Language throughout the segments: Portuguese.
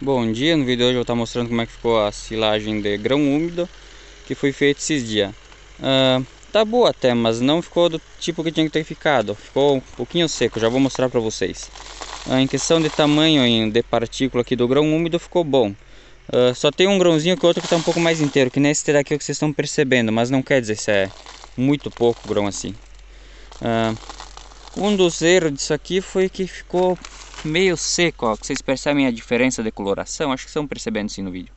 Bom dia, no vídeo de hoje eu vou estar mostrando como é que ficou a silagem de grão úmido que foi feita esses dias. Uh, tá boa até, mas não ficou do tipo que tinha que ter ficado, ficou um pouquinho seco, já vou mostrar para vocês. Uh, em questão de tamanho de partícula aqui do grão úmido ficou bom. Uh, só tem um grãozinho que o é outro que está um pouco mais inteiro, que nem esse daqui é o que vocês estão percebendo, mas não quer dizer se é muito pouco grão assim. Um dos erros disso aqui foi que ficou meio seco, ó. Vocês percebem a diferença de coloração? Acho que estão percebendo sim no vídeo.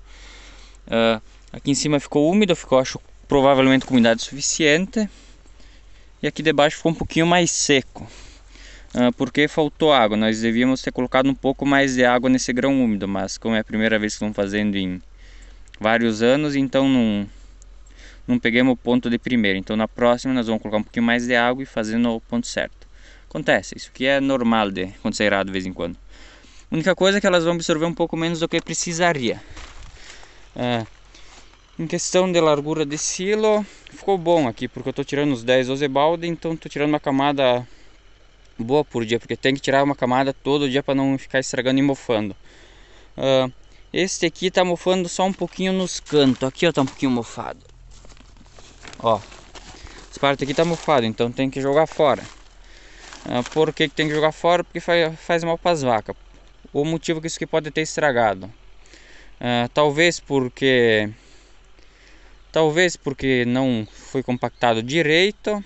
Uh, aqui em cima ficou úmido, ficou acho provavelmente com umidade suficiente. E aqui debaixo ficou um pouquinho mais seco. Uh, ah, porque faltou água, nós devíamos ter colocado um pouco mais de água nesse grão úmido, mas como é a primeira vez que estão fazendo em vários anos, então não, não peguemos o ponto de primeiro. Então na próxima nós vamos colocar um pouquinho mais de água e fazendo o ponto certo. Acontece, isso que é normal de acontecer irado de vez em quando. A única coisa é que elas vão absorver um pouco menos do que precisaria. É, em questão de largura de silo, ficou bom aqui, porque eu estou tirando os 10 12 balde, então estou tirando uma camada boa por dia, porque tem que tirar uma camada todo dia para não ficar estragando e mofando. Ah, este aqui está mofando só um pouquinho nos cantos, aqui está um pouquinho mofado. Ó, essa parte aqui está mofado, então tem que jogar fora. Ah, por que, que tem que jogar fora? Porque faz, faz mal para as vacas. O motivo que isso que pode ter estragado. Uh, talvez porque talvez porque não foi compactado direito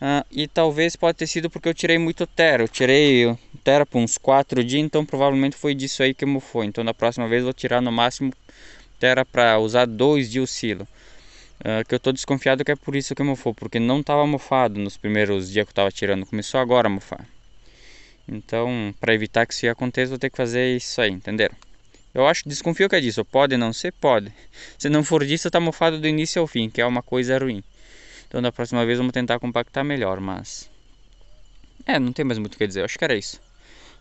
uh, e talvez pode ter sido porque eu tirei muito terra eu tirei terra por uns 4 dias então provavelmente foi disso aí que mofou então na próxima vez vou tirar no máximo terra para usar dois dias o silo ah, que eu tô desconfiado que é por isso que mofou, porque não tava mofado nos primeiros dias que eu tava tirando, começou agora a mofar. Então, para evitar que isso aconteça, vou ter que fazer isso aí, entenderam? Eu acho, desconfio que é disso, pode não ser, pode. Se não for disso, tá mofado do início ao fim, que é uma coisa ruim. Então, da próxima vez, vamos tentar compactar melhor, mas... É, não tem mais muito o que dizer, eu acho que era isso.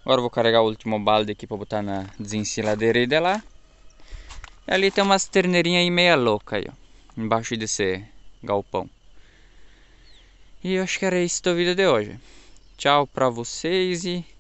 Agora eu vou carregar o último balde aqui para botar na desensiladeira lá. E ali tem umas terneirinhas aí meia louca aí, ó embaixo desse galpão. E eu acho que era isso da vida de hoje. Tchau pra vocês e